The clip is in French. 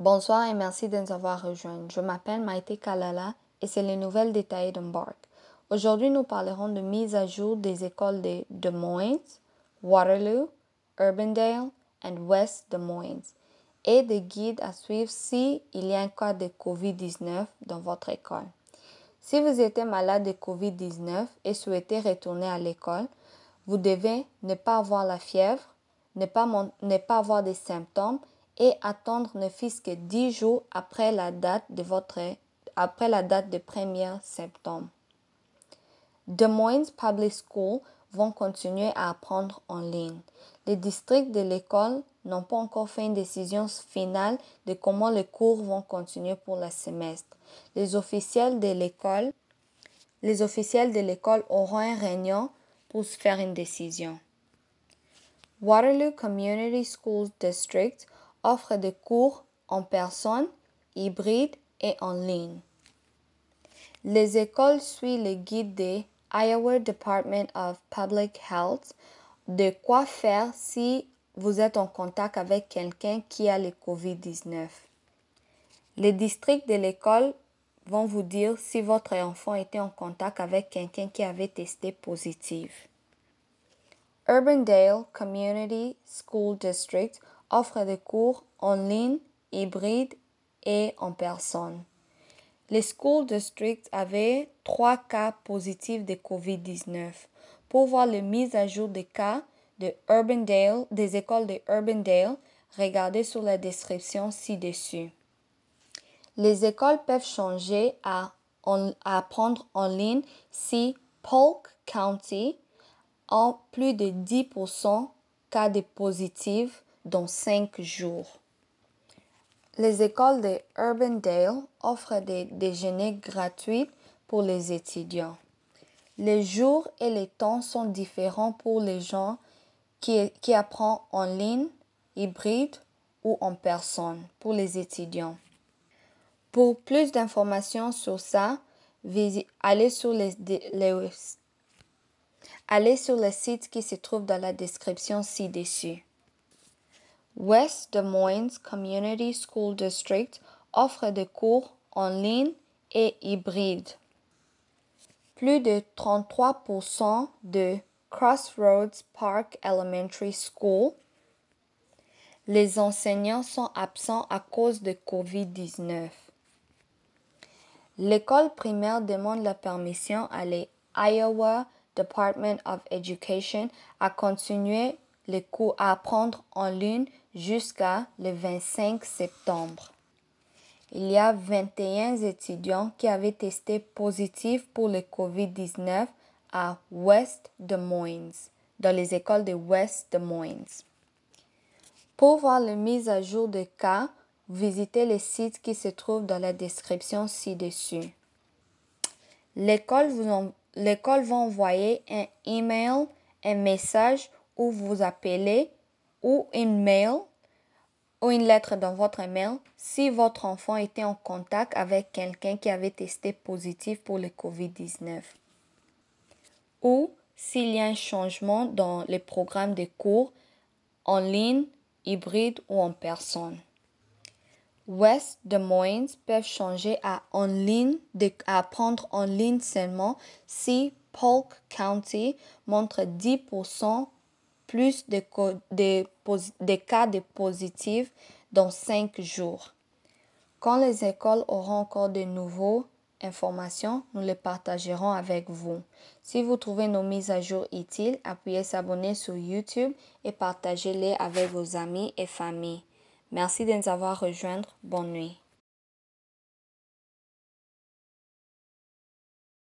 Bonsoir et merci de nous avoir rejoints. Je m'appelle Maïté Kalala et c'est les nouvelles détaillées d'Embark. Aujourd'hui, nous parlerons de mise à jour des écoles de Des Moines, Waterloo, Urbandale et West Des Moines et des guides à suivre si il y a un cas de COVID-19 dans votre école. Si vous êtes malade de COVID-19 et souhaitez retourner à l'école, vous devez ne pas avoir la fièvre, ne pas, ne pas avoir des symptômes et attendre ne fût-ce que 10 jours après la date de votre après la date de 1er septembre. Des Moines Public School vont continuer à apprendre en ligne. Les districts de l'école n'ont pas encore fait une décision finale de comment les cours vont continuer pour le semestre. Les officiels de l'école les officiels de l'école auront un réunion pour se faire une décision. Waterloo Community Schools District offre des cours en personne, hybride et en ligne. Les écoles suivent le guide des Iowa Department of Public Health de quoi faire si vous êtes en contact avec quelqu'un qui a le COVID-19. Les districts de l'école vont vous dire si votre enfant était en contact avec quelqu'un qui avait testé positif. Urbandale Community School District offre des cours en ligne, hybride et en personne. Les school districts avaient trois cas positifs de COVID-19. Pour voir les mises à jour des cas de Urbandale, des écoles de regardez sur la description ci-dessus. Les écoles peuvent changer à, apprendre en ligne si Polk County a plus de 10% cas de positifs dans cinq jours. Les écoles de Urbandale offrent des déjeuners gratuits pour les étudiants. Les jours et les temps sont différents pour les gens qui, qui apprennent en ligne, hybride ou en personne pour les étudiants. Pour plus d'informations sur ça, allez sur, allez sur le site qui se trouve dans la description ci-dessus. West Des Moines Community School District offre des cours en ligne et hybrides. Plus de 33% de Crossroads Park Elementary School, les enseignants sont absents à cause de COVID-19. L'école primaire demande la permission à l'Iowa Department of Education à continuer les cours à apprendre en ligne jusqu'à le 25 septembre. Il y a 21 étudiants qui avaient testé positif pour le COVID-19 à West Des Moines, dans les écoles de West Des Moines. Pour voir les mises à jour des cas, visitez les sites qui se trouvent dans la description ci-dessus. L'école, vous l'école va envoyer un email, un message ou vous appelez ou une mail ou une lettre dans votre mail, si votre enfant était en contact avec quelqu'un qui avait testé positif pour le COVID-19 ou s'il y a un changement dans les programmes de cours en ligne, hybride ou en personne. West Des Moines peuvent changer à en ligne, de, apprendre en ligne seulement si Polk County montre 10% plus de, cas de positifs dans cinq jours. Quand les écoles auront encore de nouvelles informations, nous les partagerons avec vous. Si vous trouvez nos mises à jour utiles, appuyez s'abonner sur YouTube et partagez-les avec vos amis et familles. Merci de nous avoir rejoints. Bonne nuit.